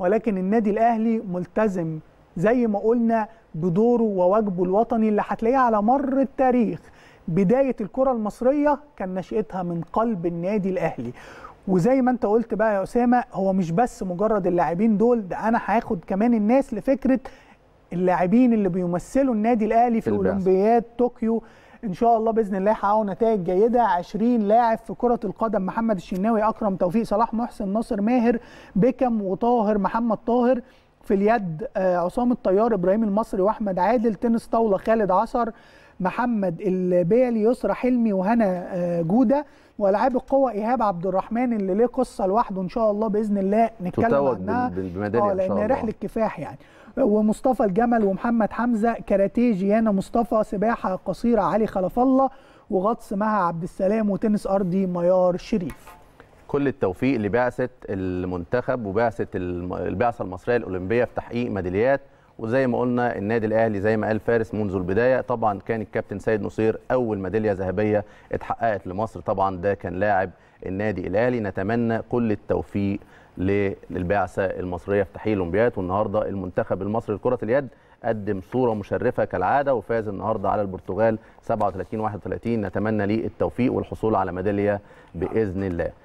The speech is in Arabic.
ولكن النادي الاهلي ملتزم زي ما قلنا بدوره وواجبه الوطني اللي هتلاقيه على مر التاريخ بدايه الكره المصريه كان نشاتها من قلب النادي الاهلي وزي ما انت قلت بقى يا اسامه هو مش بس مجرد اللاعبين دول ده انا هاخد كمان الناس لفكره اللاعبين اللي بيمثلوا النادي الاهلي في اولمبياد طوكيو ان شاء الله باذن الله حققوا نتائج جيده 20 لاعب في كره القدم محمد الشناوي اكرم توفيق صلاح محسن ناصر ماهر بيكم وطاهر محمد طاهر في اليد آه، عصام الطيار ابراهيم المصري واحمد عادل تنس طاوله خالد عصر محمد البيلي يسرى حلمي وهنا آه، جوده والعاب القوى ايهاب عبد الرحمن اللي ليه قصه لوحده ان شاء الله باذن الله نتكلم عنها بالميداليه آه، ان شاء الله رحله كفاح يعني ومصطفى الجمل ومحمد حمزه كاراتيه جيانا مصطفى سباحه قصيره علي خلف الله وغطس مها عبد السلام وتنس ارضي ميار شريف كل التوفيق لبعثه المنتخب وبعثه البعثه المصريه الاولمبيه في تحقيق ميداليات وزي ما قلنا النادي الاهلي زي ما قال فارس منذ البدايه طبعا كان الكابتن سيد نصير اول ميداليه ذهبيه اتحققت لمصر طبعا ده كان لاعب النادي الاهلي نتمنى كل التوفيق للبعثه المصريه في تحقيق الاولمبياد والنهارده المنتخب المصري لكره اليد قدم صوره مشرفه كالعاده وفاز النهارده على البرتغال 37 31 نتمنى ليه التوفيق والحصول على ميداليه باذن الله